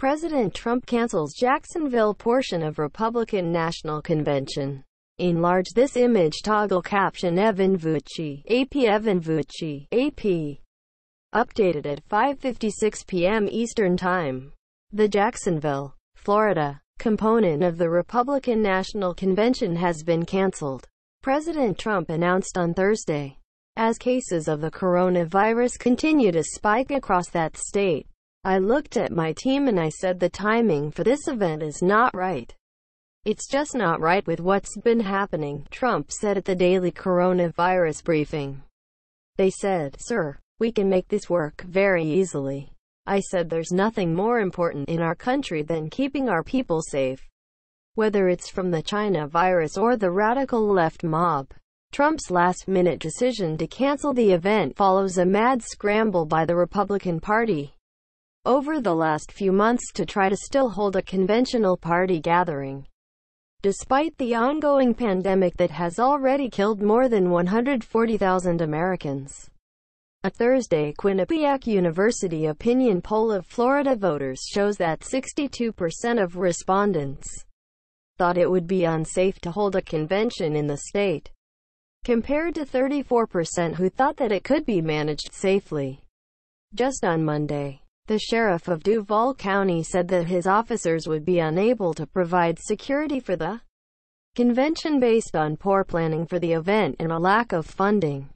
President Trump cancels Jacksonville portion of Republican National Convention. Enlarge this image toggle caption Evan Vucci, AP Evan Vucci, AP. Updated at 5.56 p.m. Eastern Time. The Jacksonville, Florida, component of the Republican National Convention has been canceled. President Trump announced on Thursday. As cases of the coronavirus continue to spike across that state, I looked at my team and I said the timing for this event is not right. It's just not right with what's been happening, Trump said at the daily coronavirus briefing. They said, sir, we can make this work very easily. I said there's nothing more important in our country than keeping our people safe. Whether it's from the China virus or the radical left mob. Trump's last-minute decision to cancel the event follows a mad scramble by the Republican Party over the last few months to try to still hold a conventional party gathering. Despite the ongoing pandemic that has already killed more than 140,000 Americans. A Thursday Quinnipiac University opinion poll of Florida voters shows that 62% of respondents thought it would be unsafe to hold a convention in the state, compared to 34% who thought that it could be managed safely. Just on Monday, the sheriff of Duval County said that his officers would be unable to provide security for the convention based on poor planning for the event and a lack of funding.